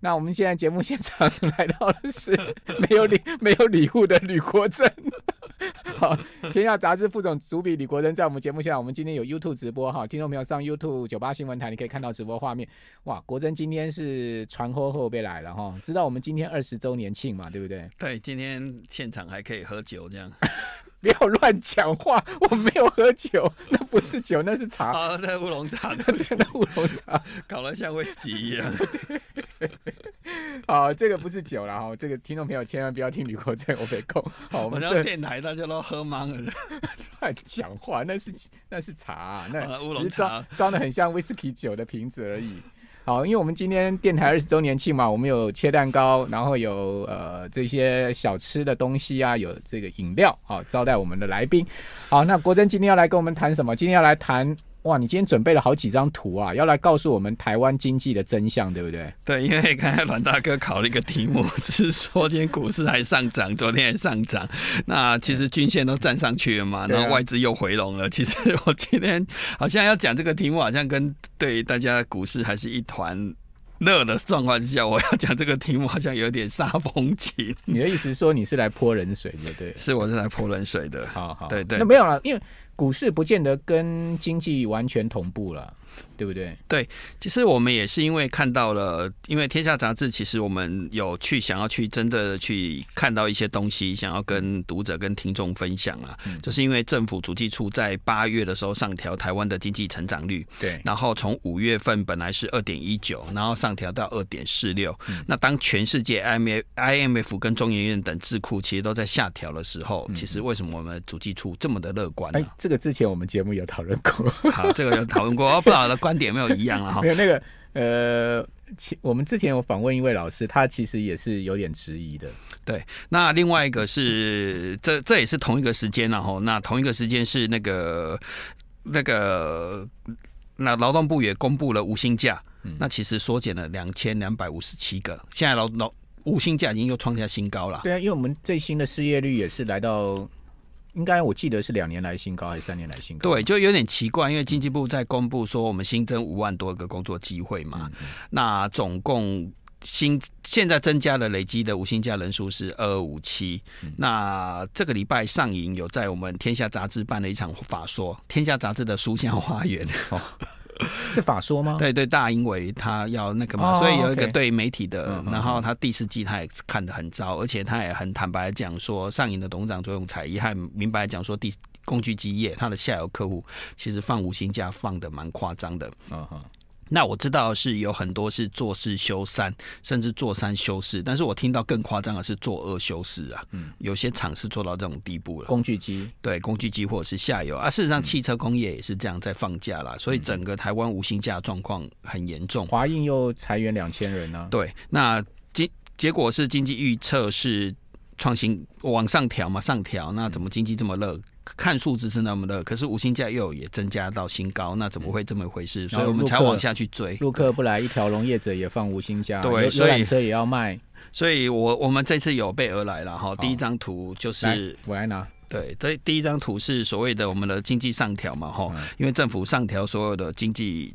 那我们现在节目现场 来到的是没有礼没有礼物的吕国珍，好，天下杂志副总主笔吕国珍在我们节目现场，我们今天有 YouTube 直播哈，听众朋友上 YouTube 九八新闻台，你可以看到直播画面。哇，国珍今天是传呼后辈来了哈，知道我们今天二十周年庆嘛，对不对？对，今天现场还可以喝酒这样，不要乱讲话，我没有喝酒，那不是酒，那是茶，啊，那乌龙茶，对，那乌龙茶搞得像威士忌一样。好，这个不是酒了哈，这个听众朋友千万不要听吕国珍，我被控。好，我们是电台，大家都喝满了，乱讲话，那是那是茶，那乌龙茶，装的很像威士忌酒的瓶子而已。好，因为我们今天电台二十周年庆嘛，我们有切蛋糕，然后有呃这些小吃的东西啊，有这个饮料，好招待我们的来宾。好，那国珍今天要来跟我们谈什么？今天要来谈。哇，你今天准备了好几张图啊，要来告诉我们台湾经济的真相，对不对？对，因为刚才阮大哥考了一个题目，只是说今天股市还上涨，昨天还上涨，那其实均线都站上去了嘛，然后外资又回笼了。其实我今天好像要讲这个题目，好像跟对大家股市还是一团热的状况之下，我要讲这个题目好像有点煞风景。你的意思说你是来泼冷水的，对？是，我是来泼冷水的。好好，对对，那没有了，因为。股市不见得跟经济完全同步了，对不对？对，其实我们也是因为看到了，因为天下杂志其实我们有去想要去真的去看到一些东西，想要跟读者跟听众分享啊，就是因为政府主计处在八月的时候上调台湾的经济成长率，对，然后从五月份本来是二点一九，然后上调到二点四六。那当全世界 M f I M F 跟中研院等智库其实都在下调的时候，其实为什么我们主计处这么的乐观呢？这个之前我们节目有讨论过，好，这个有讨论过，不老的观点没有一样了哈。没有那个呃，我们之前有访问一位老师，他其实也是有点迟疑的。对，那另外一个是这这也是同一个时间了哈。那同一个时间是那个那个那劳动部也公布了五假，价，那其实缩减了两千两百五十七个，现在劳劳五星价已经又创下新高了。对啊，因为我们最新的失业率也是来到。应该我记得是两年来新高还是三年来新高？对，就有点奇怪，因为经济部在公布说我们新增五万多个工作机会嘛，那总共新现在增加了累积的无薪假人数是二五七，那这个礼拜上营有在我们天下杂志办了一场法说，天下杂志的书香花园。是法说吗？对对，大因为他要那个嘛，所以有一个对媒体的，然后他第四季他也看得很糟，而且他也很坦白讲说，上影的董事长周永财也明白讲说，第工具机业，他的下游客户其实放无星价放的蛮夸张的。嗯哼。那我知道是有很多是做事修三，甚至做三修四，但是我听到更夸张的是做二修四啊。嗯，有些厂是做到这种地步了。工具机，对，工具机或者是下游，啊，事实上汽车工业也是这样在放假啦。所以整个台湾无薪假状况很严重。华映又裁员两千人呢。对，那结结果是经济预测是。创新往上调嘛，上调那怎么经济这么热？看数字是那么热，可是无薪假又也增加到新高，那怎么会这么回事？所以我们才往下去追。陆客不来，一条龙业者也放无薪假，所以车也要卖，所以我我们这次有备而来了哈。第一张图就是我来拿。对，这第一张图是所谓的我们的经济上调嘛哈，因为政府上调所有的经济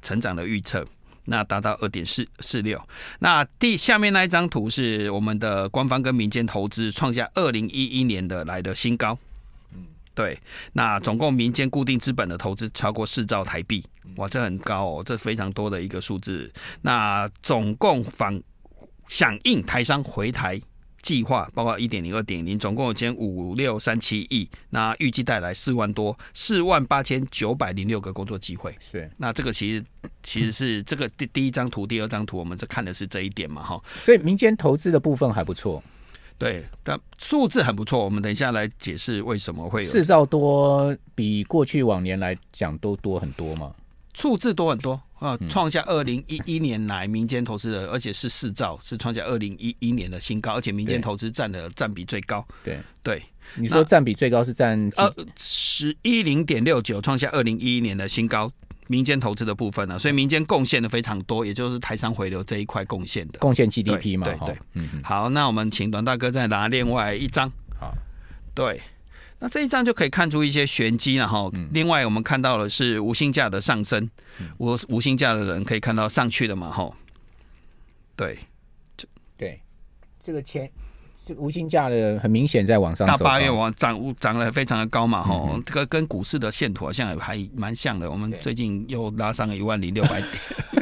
成长的预测。那达到二点四四六，那第下面那一张图是我们的官方跟民间投资创下二零一一年的来的新高，嗯，对，那总共民间固定资本的投资超过四兆台币，哇，这很高哦，这非常多的一个数字，那总共反响应台商回台。计划包括一点零、二点零，总共有千五六三七亿。那预计带来四万多、四万八千九百零六个工作机会。是，那这个其实其实是这个第第一张图、第二张图，我们这看的是这一点嘛，哈。所以民间投资的部分还不错，对，但数字很不错。我们等一下来解释为什么会有四兆多，比过去往年来讲都多很多嘛。数字多很多啊！创下二零一一年来民间投资的，而且是四兆，是创下二零一一年的新高，而且民间投资占的占比最高。对对，你说占比最高是占二十一零点六九，创下二零一一年的新高。民间投资的部分呢，所以民间贡献的非常多，也就是台商回流这一块贡献的，贡献 GDP 嘛。对对，嗯嗯。好，那我们请阮大哥再拿另外一张。好，对。那这一张就可以看出一些玄机了哈。另外，我们看到的是无薪价的上升，我无薪价的人可以看到上去的嘛哈？对，对，这个钱。这个无薪价的很明显在往上，大八月往涨涨得非常的高嘛哈。这个跟股市的线图好像还蛮像的。我们最近又拉上了一万零六百点。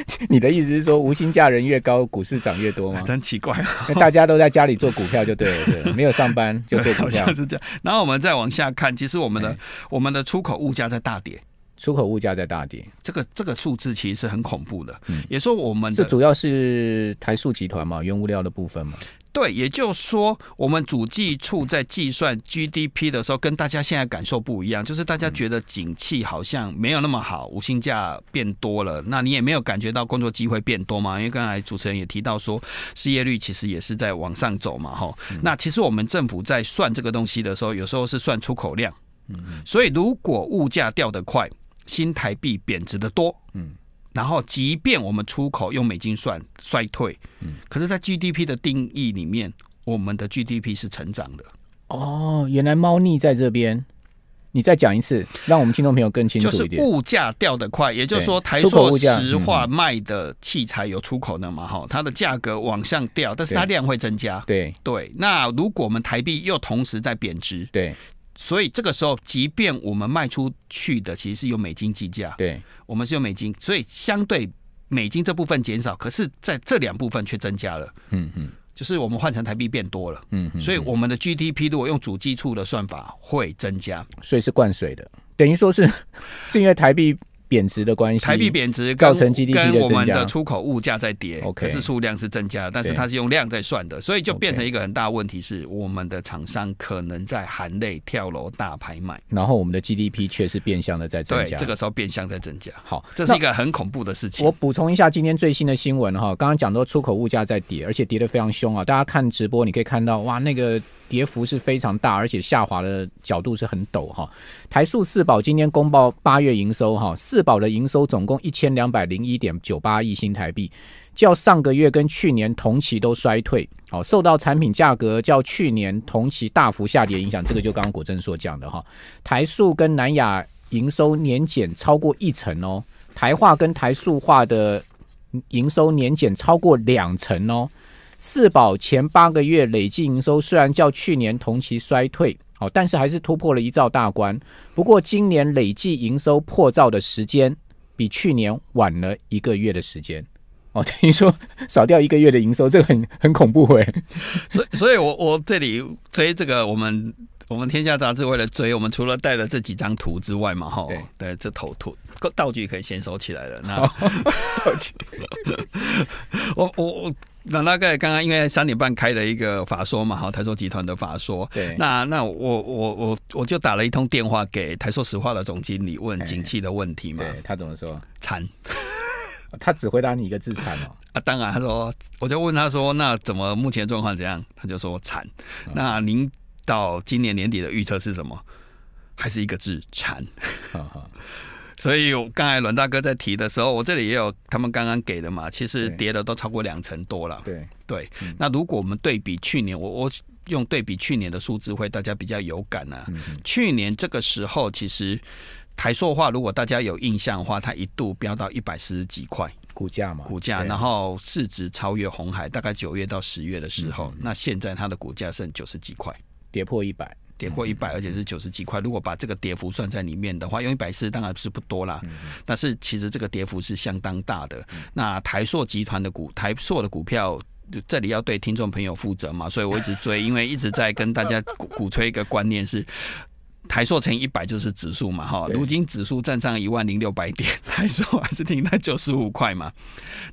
你的意思是说，无薪假人越高，股市涨越多吗？真奇怪，那大家都在家里做股票就对了，对，没有上班就做股票是这样。然后我们再往下看，其实我们的我们的出口物价在大跌，出口物价在大跌，这个这个数字其实是很恐怖的，嗯，也说我们这主要是台塑集团嘛，原物料的部分嘛。对，也就是说，我们主计处在计算 GDP 的时候，跟大家现在感受不一样。就是大家觉得景气好像没有那么好，五星价变多了，那你也没有感觉到工作机会变多嘛？因为刚才主持人也提到说，失业率其实也是在往上走嘛，哈。那其实我们政府在算这个东西的时候，有时候是算出口量。嗯所以如果物价掉得快，新台币贬值的多，嗯。然后，即便我们出口用美金算衰退，嗯，可是，在 GDP 的定义里面，我们的 GDP 是成长的。哦，原来猫腻在这边，你再讲一次，让我们听众朋友更清楚一点。就是物价掉的快，也就是说，台出石化卖的器材有出口的嘛？哈，它的价格往上掉，但是它量会增加。对对，那如果我们台币又同时在贬值，对。所以这个时候，即便我们卖出去的其实是由美金计价，对，我们是用美金，所以相对美金这部分减少，可是在这两部分却增加了，嗯嗯，就是我们换成台币变多了，嗯，所以我们的 GDP 如果用主基础的算法会增加，所以是灌水的，等于说是 是因为台币。贬值的关系，台币贬值造成 GDP 的增加，跟我们的出口物价在跌，OK，是数量是增加，但是它是用量在算的，所以就变成一个很大问题，是我们的厂商可能在含泪跳楼大拍卖。然后我们的 GDP 却是变相的在增加，对，这个时候变相在增加。好，这是一个很恐怖的事情。我补充一下今天最新的新闻哈，刚刚讲到出口物价在跌，而且跌得非常凶啊！大家看直播你可以看到哇，那个跌幅是非常大，而且下滑的角度是很陡哈。台塑四宝今天公报八月营收哈四。四宝的营收总共一千两百零一点九八亿新台币，较上个月跟去年同期都衰退。好，受到产品价格较去年同期大幅下跌影响，这个就刚刚果真所讲的哈。台塑跟南亚营收年减超过一成哦，台化跟台塑化的营收年减超过两成哦。四宝前八个月累计营收虽然较去年同期衰退。好，但是还是突破了一兆大关。不过，今年累计营收破兆的时间比去年晚了一个月的时间。哦，等于说少掉一个月的营收，这个很很恐怖哎。所以，所以我我这里追这个，我们我们天下杂志为了追，我们除了带了这几张图之外嘛，哈，对，这头图道具可以先收起来了。那 道具。我我我，那大概刚刚因为三点半开了一个法说嘛，哈，台塑集团的法说。对。那那我我我我就打了一通电话给台塑石化的总经理问景气的问题嘛。对。他怎么说？惨。他只回答你一个字“惨”哦。啊，当然，他说，我就问他说，那怎么目前状况怎样？他就说“惨”。那您到今年年底的预测是什么？还是一个字“惨”。所以刚才阮大哥在提的时候，我这里也有他们刚刚给的嘛。其实跌的都超过两成多了。对对。那如果我们对比去年，我我用对比去年的数字，会大家比较有感呢。去年这个时候，其实。台塑的话，如果大家有印象的话，它一度飙到一百四十几块股价嘛，股价，然后市值超越红海，大概九月到十月的时候，那现在它的股价剩九十几块，跌破一百，跌破一百，而且是九十几块。如果把这个跌幅算在里面的话，用一百四当然是不多啦。但是其实这个跌幅是相当大的。那台硕集团的股台硕的股票，这里要对听众朋友负责嘛，所以我一直追，因为一直在跟大家鼓鼓吹一个观念是。台塑乘一百就是指数嘛，哈，如今指数站上一万零六百点，台塑还是停在九十五块嘛。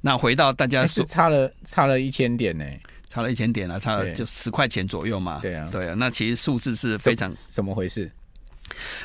那回到大家是差了差了一千点呢，差了一千点啊，差了就十块钱左右嘛。对啊，对啊，那其实数字是非常怎么回事？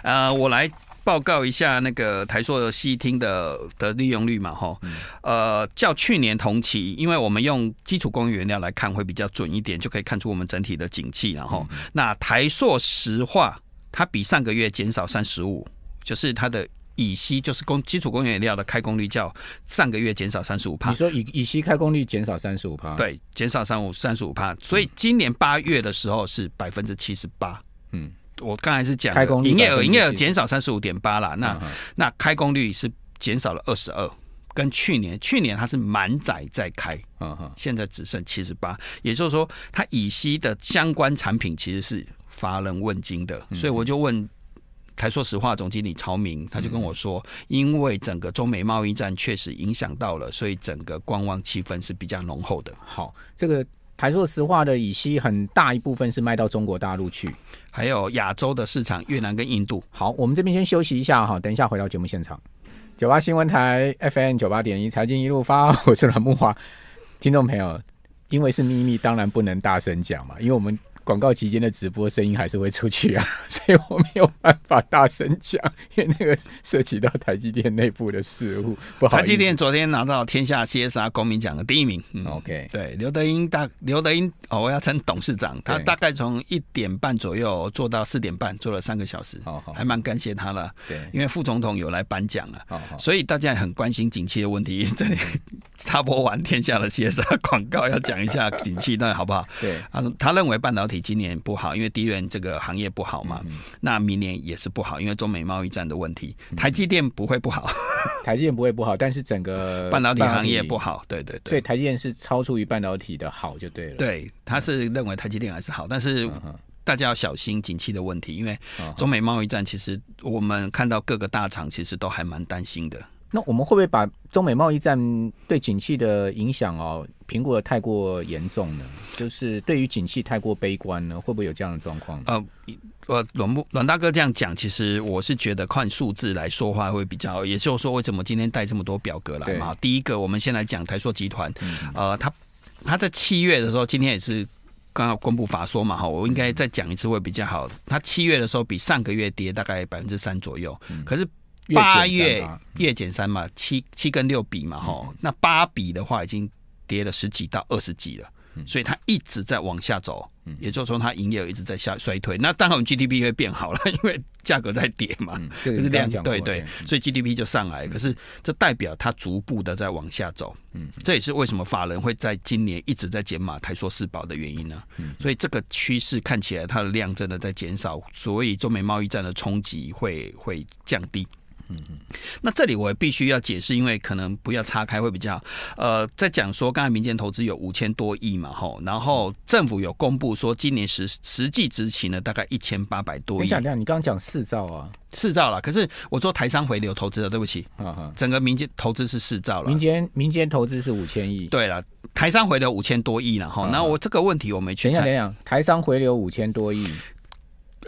呃，我来报告一下那个台塑西汀的的利用率嘛，哈，呃，较去年同期，因为我们用基础工业原料来看会比较准一点，就可以看出我们整体的景气，然后那台塑石化。它比上个月减少三十五，就是它的乙烯，就是工基础工业原料的开工率，较上个月减少三十五帕。你说乙乙烯开工率减少三十五帕？对，减少三五三十五帕。所以今年八月的时候是百分之七十八。嗯，我刚才是讲开工营业额营业额减少三十五点八啦。那那开工率是减少了二十二，跟去年去年它是满载在开，嗯哼，现在只剩七十八。也就是说，它乙烯的相关产品其实是。乏人问津的，所以我就问台说石化总经理曹明，他就跟我说，因为整个中美贸易战确实影响到了，所以整个观望气氛是比较浓厚的。好，这个台说石化的乙烯很大一部分是卖到中国大陆去，还有亚洲的市场，越南跟印度。好，我们这边先休息一下哈，等一下回到节目现场。九八新闻台 FM 九八点一财经一路发，我是阮木华，听众朋友，因为是秘密，当然不能大声讲嘛，因为我们。广告期间的直播声音还是会出去啊，所以我没有办法大声讲，因为那个涉及到台积电内部的事务不好。台积电昨天拿到天下 c s r 公民奖的第一名，OK 嗯、。对，刘德英大刘德英，哦，我要称董事长。他大概从一点半左右做到四点半，做了三个小时，哦，还蛮感谢他了。对，因为副总统有来颁奖了，所以大家很关心景气的问题。这里 插播完天下的 c s r 广告，要讲一下景气，那好不好？对，他说他认为半导体。今年不好，因为低源这个行业不好嘛。那明年也是不好，因为中美贸易战的问题。台积电不会不好，台积电不会不好，但是整个 半导体行业不好。对对对，所以台积电是超出于半导体的好就对了。对，他是认为台积电还是好，但是大家要小心景气的问题，因为中美贸易战，其实我们看到各个大厂其实都还蛮担心的。那我们会不会把中美贸易战对景气的影响哦，评估的太过严重呢？就是对于景气太过悲观呢？会不会有这样的状况呢？呃，呃，阮木阮大哥这样讲，其实我是觉得看数字来说话会比较好。也就是说，为什么今天带这么多表格来嘛？第一个，我们先来讲台塑集团，呃，他他在七月的时候，今天也是刚刚公布法说嘛，哈，我应该再讲一次会比较好。他七月的时候比上个月跌大概百分之三左右，可是。八月月减三嘛，七七跟六比嘛，哈，那八比的话已经跌了十几到二十几了，所以它一直在往下走，也就是说它营业额一直在下衰退。那当然我 GDP 会变好了，因为价格在跌嘛，就是这样讲。对对，所以 GDP 就上来，可是这代表它逐步的在往下走。嗯，这也是为什么法人会在今年一直在减码台硕四宝的原因呢？嗯，所以这个趋势看起来它的量真的在减少，所以中美贸易战的冲击会会降低。嗯那这里我也必须要解释，因为可能不要岔开会比较，呃，在讲说刚才民间投资有五千多亿嘛，吼，然后政府有公布说今年实实际执行了大概一千八百多亿。你想等你刚刚讲四兆啊？四兆了，可是我做台商回流投资的，对不起，啊整个民间投资是四兆了。民间民间投资是五千亿。对了，台商回流五千多亿了，吼，那我这个问题我没去。等下，等下，台商回流五千多亿。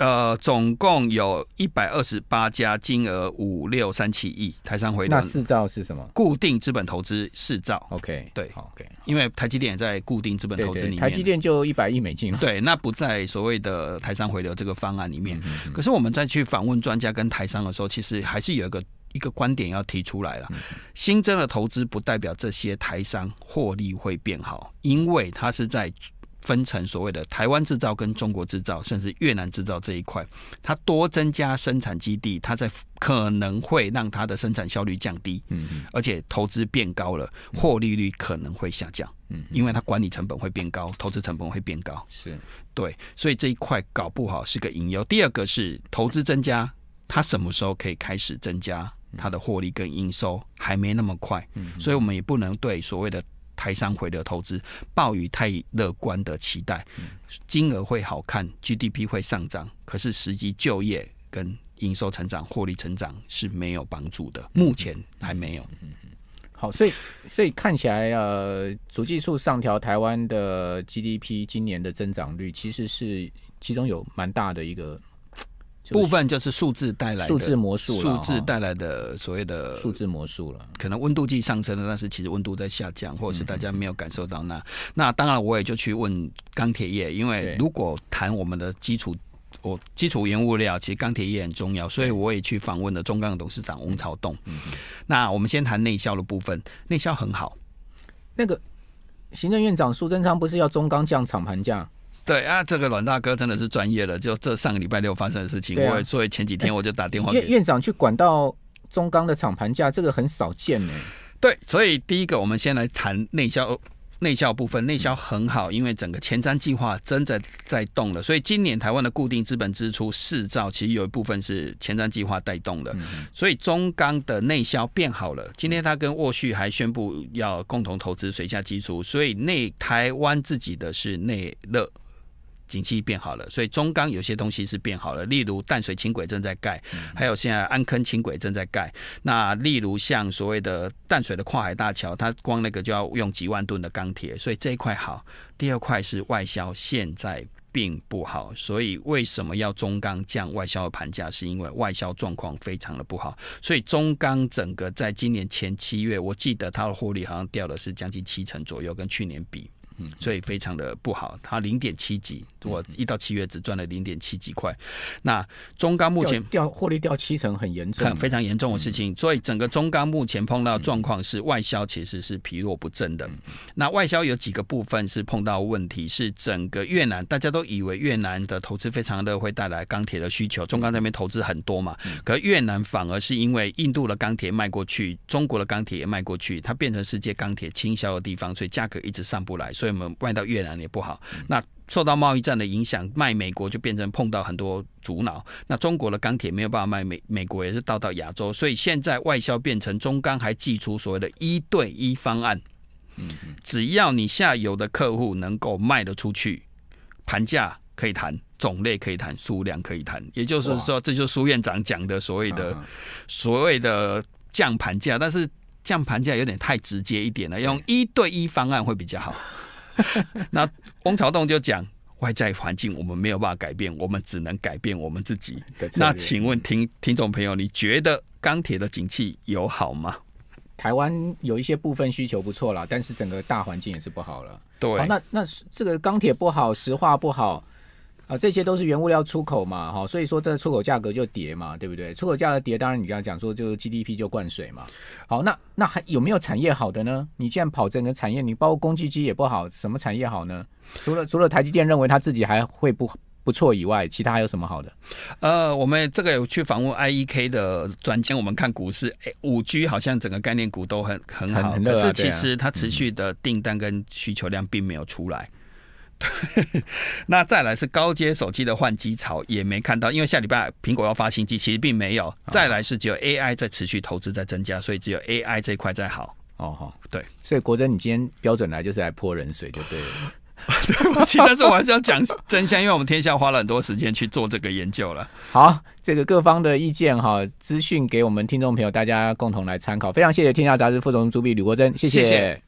呃，总共有一百二十八家，金额五六三七亿台商回流。那四兆是什么？固定资本投资四兆。OK，对，OK。因为台积电也在固定资本投资里面。台积电就一百亿美金。对，那不在所谓的台商回流这个方案里面。可是我们再去访问专家跟台商的时候，其实还是有一个一个观点要提出来了。新增的投资不代表这些台商获利会变好，因为它是在。分成所谓的台湾制造跟中国制造，甚至越南制造这一块，它多增加生产基地，它在可能会让它的生产效率降低，嗯而且投资变高了，获利率可能会下降，嗯，因为它管理成本会变高，投资成本会变高，是，对，所以这一块搞不好是个隐忧。第二个是投资增加，它什么时候可以开始增加它的获利跟应收，还没那么快，嗯，所以我们也不能对所谓的。台商回流投资，暴雨太乐观的期待，金额会好看，GDP 会上涨，可是实际就业跟营收成长、获利成长是没有帮助的，目前还没有。好，所以所以看起来呃，主技术上调台湾的 GDP 今年的增长率，其实是其中有蛮大的一个。部分就是数字带来的数字魔术，数字带来的所谓的数字魔术了。可能温度计上升了，但是其实温度在下降，或者是大家没有感受到那。那当然我也就去问钢铁业，因为如果谈我们的基础，我基础原物料其实钢铁业很重要，所以我也去访问了中钢董事长翁朝栋。那我们先谈内销的部分，内销很好。那个行政院长苏贞昌不是要中钢降厂盘价？对啊，这个阮大哥真的是专业了。就这上个礼拜六发生的事情，我所以前几天我就打电话院院长去管到中钢的厂盘价，这个很少见呢。对，所以第一个我们先来谈内销内销部分，内销很好，因为整个前瞻计划真的在动了，所以今年台湾的固定资本支出四兆，其实有一部分是前瞻计划带动的，所以中钢的内销变好了。今天他跟沃旭还宣布要共同投资水下基础，所以内台湾自己的是内乐。景气变好了，所以中钢有些东西是变好了，例如淡水轻轨正在盖，还有现在安坑轻轨正在盖。那例如像所谓的淡水的跨海大桥，它光那个就要用几万吨的钢铁，所以这一块好。第二块是外销，现在并不好。所以为什么要中钢降外销的盘价？是因为外销状况非常的不好。所以中钢整个在今年前七月，我记得它的获利好像掉的是将近七成左右，跟去年比。嗯，所以非常的不好。它零点七几，我一到七月只赚了零点七几块。那中钢目前掉获利掉七成，很严重，非常严重的事情。所以整个中钢目前碰到状况是外销其实是疲弱不振的。那外销有几个部分是碰到问题，是整个越南大家都以为越南的投资非常的会带来钢铁的需求，中钢那边投资很多嘛。可越南反而是因为印度的钢铁卖过去，中国的钢铁也卖过去，它变成世界钢铁倾销的地方，所以价格一直上不来，所以。卖到越南也不好，那受到贸易战的影响，卖美国就变成碰到很多阻挠。那中国的钢铁没有办法卖美，美国也是倒到亚洲，所以现在外销变成中钢还寄出所谓的“一对一”方案。嗯，只要你下游的客户能够卖得出去，盘价可以谈，种类可以谈，数量可以谈，也就是说，这就是苏院长讲的所谓的所谓的降盘价，但是降盘价有点太直接一点了，用“一对一”方案会比较好。那翁朝栋就讲，外在环境我们没有办法改变，我们只能改变我们自己。那请问听听众朋友，你觉得钢铁的景气有好吗？台湾有一些部分需求不错了，但是整个大环境也是不好了。对，那那这个钢铁不好，石化不好。啊，这些都是原物料出口嘛，哈，所以说这出口价格就跌嘛，对不对？出口价格跌，当然你刚要讲说，就是 GDP 就灌水嘛。好，那那还有没有产业好的呢？你既然跑整个产业，你包括工具机也不好，什么产业好呢？除了除了台积电认为他自己还会不不错以外，其他还有什么好的？呃，我们这个有去访问 IEK 的专家，我们看股市，五 G 好像整个概念股都很很好，很可是其实它持续的订单跟需求量并没有出来。那再来是高阶手机的换机潮也没看到，因为下礼拜苹果要发新机，其实并没有。再来是只有 AI 在持续投资在增加，所以只有 AI 这块在好。哦哈，对。所以国珍，你今天标准来就是来泼冷水，就对。对不起，但是我还是要讲真相，因为我们天下花了很多时间去做这个研究了。好，这个各方的意见哈，资讯给我们听众朋友大家共同来参考。非常谢谢天下杂志副总主笔吕国珍，谢谢。